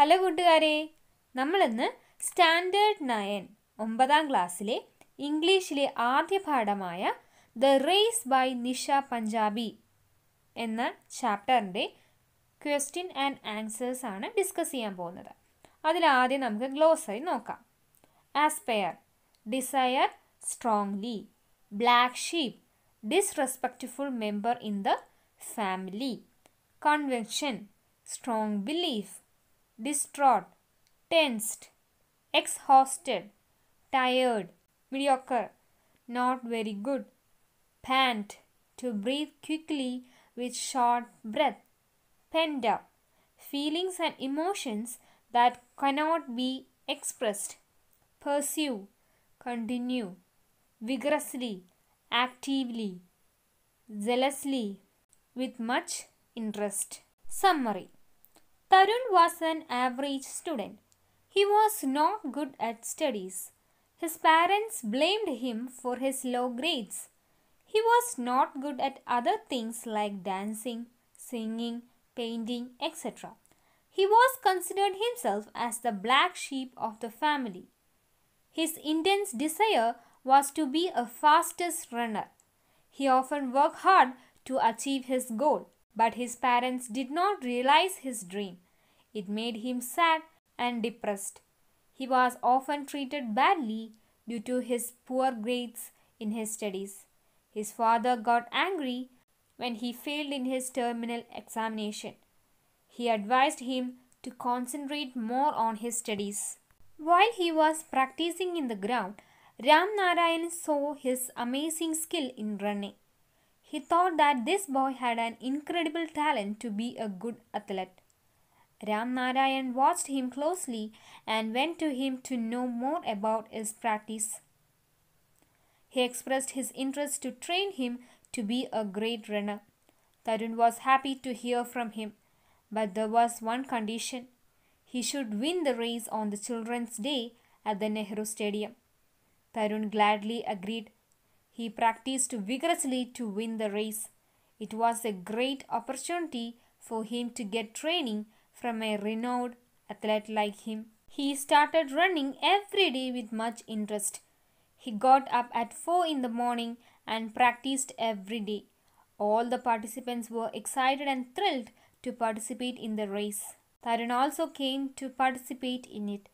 Hello കൂട്ടുകാരെ നമ്മളിന്ന് standard nine ഒമ്പതാം ക്ലാസ്സിലെ ഇംഗ്ലീഷിലെ ആദ്യ പാഠമായ the race by Nisha Punjabi എന്ന ചാപ്റ്ററിൻ്റെ ക്വസ്റ്റ്യൻ ആൻഡ് ആൻസേഴ്സ് ആണ് ഡിസ്കസ് ചെയ്യാൻ പോകുന്നത് അതിലാദ്യം നമുക്ക് ഗ്ലോസറി നോക്കാം aspire desire strongly black sheep disrespectful member in the family convention strong belief distraught, tensed, exhausted, tired, mediocre, not very good, pant, to breathe quickly with short breath, pent up, feelings and emotions that cannot be expressed, pursue, continue, vigorously, actively, zealously, with much interest. Summary Tarun was an average student. He was not good at studies. His parents blamed him for his low grades. He was not good at other things like dancing, singing, painting, etc. He was considered himself as the black sheep of the family. His intense desire was to be a fastest runner. He often worked hard to achieve his goal. But his parents did not realize his dream. It made him sad and depressed. He was often treated badly due to his poor grades in his studies. His father got angry when he failed in his terminal examination. He advised him to concentrate more on his studies. While he was practicing in the ground, Ram Narayan saw his amazing skill in running. He thought that this boy had an incredible talent to be a good athlete. Ram Narayan watched him closely and went to him to know more about his practice. He expressed his interest to train him to be a great runner. Tarun was happy to hear from him, but there was one condition. He should win the race on the Children's Day at the Nehru Stadium. Tarun gladly agreed he practiced vigorously to win the race. It was a great opportunity for him to get training from a renowned athlete like him. He started running every day with much interest. He got up at 4 in the morning and practiced every day. All the participants were excited and thrilled to participate in the race. Tarun also came to participate in it.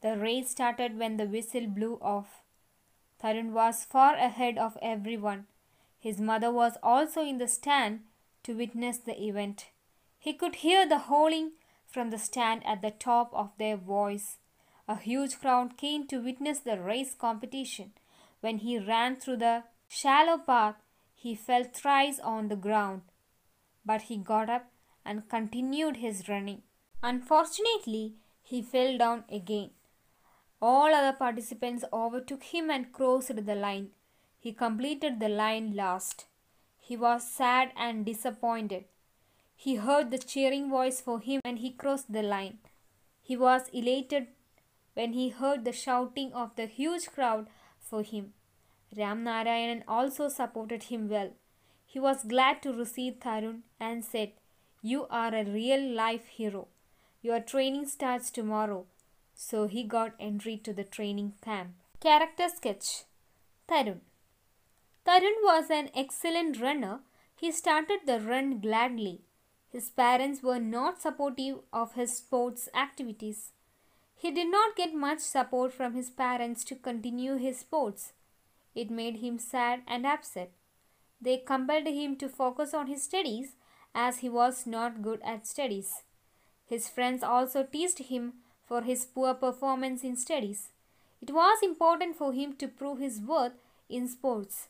The race started when the whistle blew off. Tarun was far ahead of everyone. His mother was also in the stand to witness the event. He could hear the howling from the stand at the top of their voice. A huge crowd came to witness the race competition. When he ran through the shallow path, he fell thrice on the ground. But he got up and continued his running. Unfortunately, he fell down again. All other participants overtook him and crossed the line. He completed the line last. He was sad and disappointed. He heard the cheering voice for him and he crossed the line. He was elated when he heard the shouting of the huge crowd for him. Ram Narayanan also supported him well. He was glad to receive Tharun and said, You are a real life hero. Your training starts tomorrow. So he got entry to the training camp. Character sketch Tarun. Tarun was an excellent runner. He started the run gladly. His parents were not supportive of his sports activities. He did not get much support from his parents to continue his sports. It made him sad and upset. They compelled him to focus on his studies as he was not good at studies. His friends also teased him for his poor performance in studies. It was important for him to prove his worth in sports.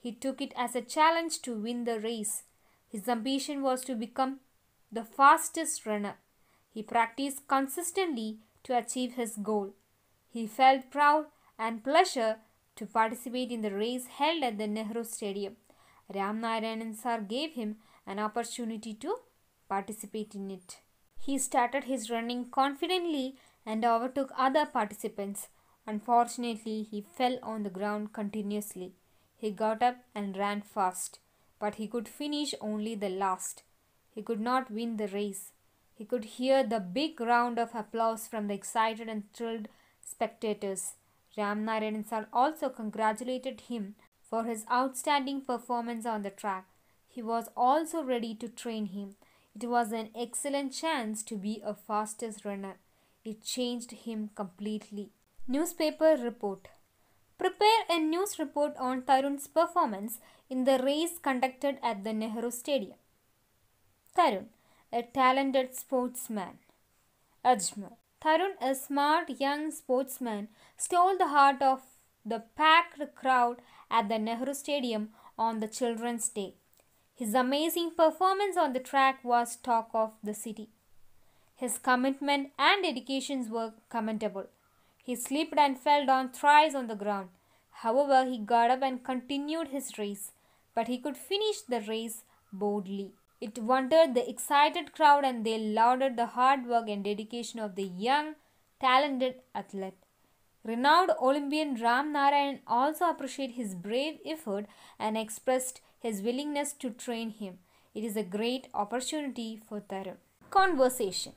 He took it as a challenge to win the race. His ambition was to become the fastest runner. He practiced consistently to achieve his goal. He felt proud and pleasure to participate in the race held at the Nehru Stadium. Ram Narayanan Sar gave him an opportunity to participate in it. He started his running confidently and overtook other participants. Unfortunately, he fell on the ground continuously. He got up and ran fast, but he could finish only the last. He could not win the race. He could hear the big round of applause from the excited and thrilled spectators. Ramnarayan Sar also congratulated him for his outstanding performance on the track. He was also ready to train him. It was an excellent chance to be a fastest runner. It changed him completely. Newspaper report. Prepare a news report on Tarun's performance in the race conducted at the Nehru Stadium. Tarun, a talented sportsman. Ajmer. Tarun, a smart young sportsman, stole the heart of the packed crowd at the Nehru Stadium on the Children's Day. His amazing performance on the track was talk of the city. His commitment and dedication were commendable. He slipped and fell down thrice on the ground. However, he got up and continued his race, but he could finish the race boldly. It wondered the excited crowd and they lauded the hard work and dedication of the young, talented athlete. Renowned Olympian Ram Narayan also appreciated his brave effort and expressed his willingness to train him. It is a great opportunity for Tarun. Conversation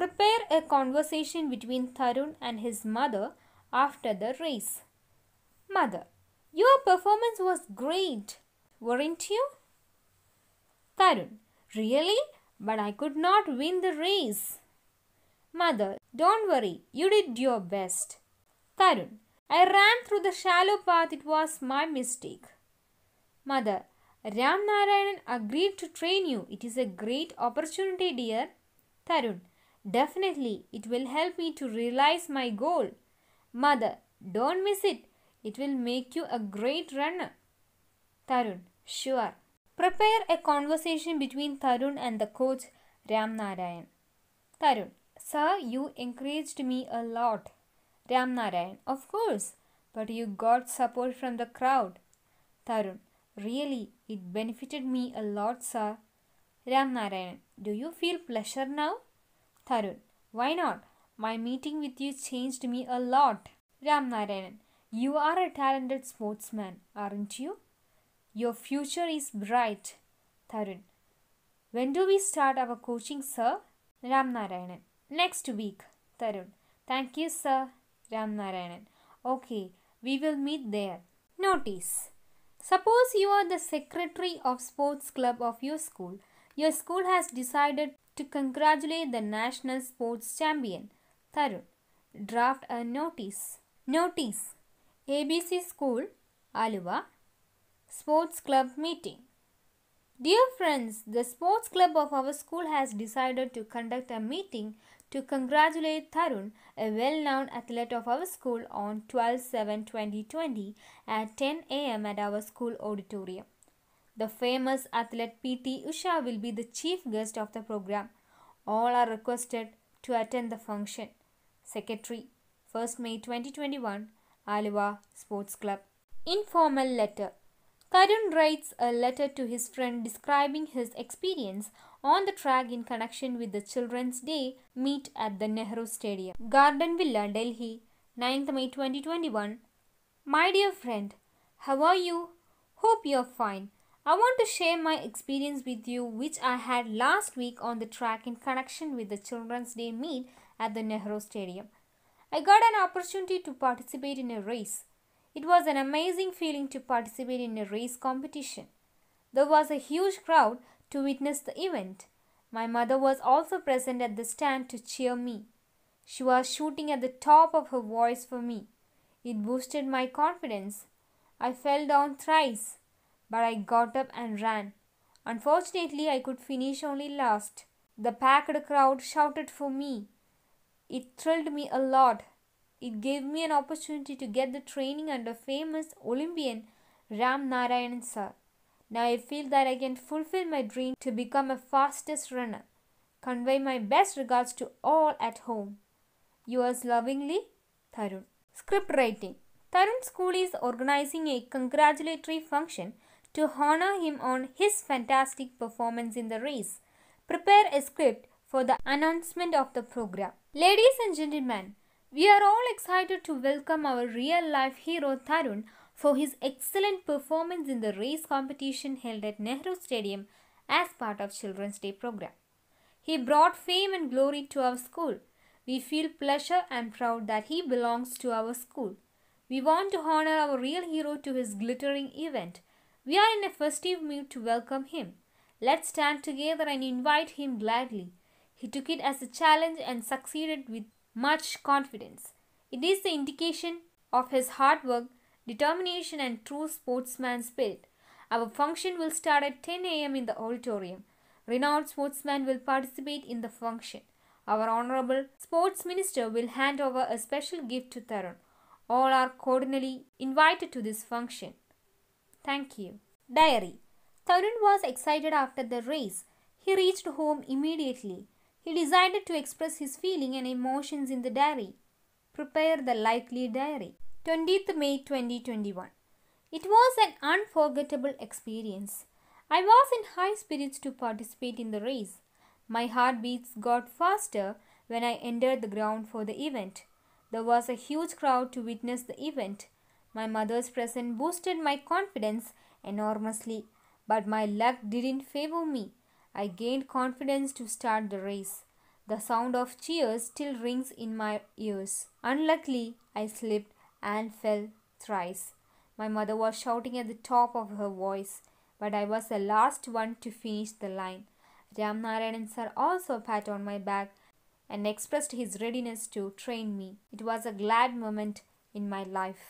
Prepare a conversation between Tarun and his mother after the race. Mother, your performance was great, weren't you? Tarun, really? But I could not win the race. Mother, don't worry, you did your best. Tarun, I ran through the shallow path, it was my mistake. Mother, Ram Narayanan agreed to train you. It is a great opportunity, dear. Tarun, definitely, it will help me to realize my goal. Mother, don't miss it. It will make you a great runner. Tarun, sure. Prepare a conversation between Tarun and the coach Ram Narayan. Tarun, sir, you encouraged me a lot. Ram Narayan, of course, but you got support from the crowd. Tarun, really, it benefited me a lot, sir. Ram Narayan, do you feel pleasure now? Tarun, why not? My meeting with you changed me a lot. Ram Narayan, you are a talented sportsman, aren't you? Your future is bright. Tarun, when do we start our coaching, sir? Ram next week. Tarun, thank you, sir. Ram okay, we will meet there. Notice. Suppose you are the secretary of sports club of your school. Your school has decided to congratulate the national sports champion. Tarun, draft a notice. Notice ABC School, Aluva, Sports Club Meeting. Dear friends, the sports club of our school has decided to conduct a meeting to congratulate Tarun, a well-known athlete of our school, on 12-7-2020 at 10 a.m. at our school auditorium. The famous athlete P.T. Usha will be the chief guest of the program. All are requested to attend the function. Secretary, 1st May 2021, Aliwa Sports Club. Informal letter. Karun writes a letter to his friend describing his experience on the track in connection with the Children's Day meet at the Nehru Stadium. Garden Villa, Delhi, 9th May 2021. My dear friend, how are you? Hope you're fine. I want to share my experience with you, which I had last week on the track in connection with the Children's Day meet at the Nehru Stadium. I got an opportunity to participate in a race. It was an amazing feeling to participate in a race competition. There was a huge crowd to witness the event. My mother was also present at the stand to cheer me. She was shooting at the top of her voice for me. It boosted my confidence. I fell down thrice, but I got up and ran. Unfortunately, I could finish only last. The packed crowd shouted for me. It thrilled me a lot. It gave me an opportunity to get the training under famous Olympian Ram Narayan Sir. Now I feel that I can fulfill my dream to become a fastest runner. Convey my best regards to all at home. Yours lovingly, Tarun. Script writing. Tarun School is organizing a congratulatory function to honor him on his fantastic performance in the race. Prepare a script for the announcement of the program. Ladies and gentlemen, we are all excited to welcome our real life hero Tarun for his excellent performance in the race competition held at Nehru Stadium as part of Children's Day program. He brought fame and glory to our school. We feel pleasure and proud that he belongs to our school. We want to honor our real hero to his glittering event. We are in a festive mood to welcome him. Let's stand together and invite him gladly. He took it as a challenge and succeeded with much confidence. It is the indication of his hard work, determination, and true sportsman spirit. Our function will start at 10 a.m. in the auditorium. Renowned sportsmen will participate in the function. Our Honorable Sports Minister will hand over a special gift to Tarun. All are cordially invited to this function. Thank you. Diary Tarun was excited after the race. He reached home immediately. He decided to express his feeling and emotions in the diary. Prepare the likely diary. 20th May 2021. It was an unforgettable experience. I was in high spirits to participate in the race. My heartbeats got faster when I entered the ground for the event. There was a huge crowd to witness the event. My mother's presence boosted my confidence enormously, but my luck didn't favor me. I gained confidence to start the race. The sound of cheers still rings in my ears. Unluckily, I slipped and fell thrice. My mother was shouting at the top of her voice, but I was the last one to finish the line. Ramnarayanan sir also pat on my back and expressed his readiness to train me. It was a glad moment in my life.